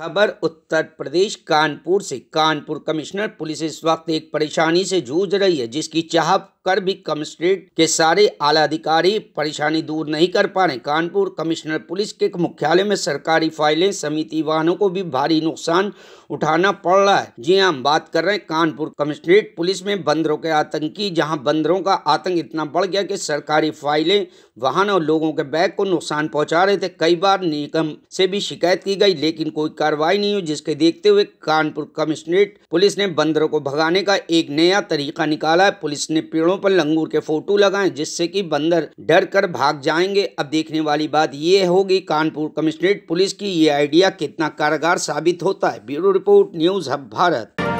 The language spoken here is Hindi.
खबर उत्तर प्रदेश कानपुर से कानपुर कमिश्नर पुलिस इस वक्त एक परेशानी से जूझ रही है जिसकी चाह कर भी कमिश्नरेट के सारे आला अधिकारी परेशानी दूर नहीं कर पा रहे कानपुर कमिश्नर पुलिस के मुख्यालय में सरकारी फाइलें समिति वाहनों को भी भारी नुकसान उठाना पड़ रहा है जी हाँ, हम बात कर रहे हैं कानपुर कमिश्नरेट पुलिस में बंदरों के आतंकी जहां बंदरों का आतंक इतना बढ़ गया कि सरकारी फाइलें वाहन और लोगों के बैग को नुकसान पहुंचा रहे थे कई बार निगम से भी शिकायत की गई लेकिन कोई कार्रवाई नहीं हुई जिसके देखते हुए कानपुर कमिश्नरेट पुलिस ने बंदरों को भगाने का एक नया तरीका निकाला है पुलिस ने पेड़ों पर लंगूर के फोटो लगाए जिससे कि बंदर डर कर भाग जाएंगे अब देखने वाली बात ये होगी कानपुर कमिश्नरेट पुलिस की ये आइडिया कितना कारगर साबित होता है bureau report news hub Bharat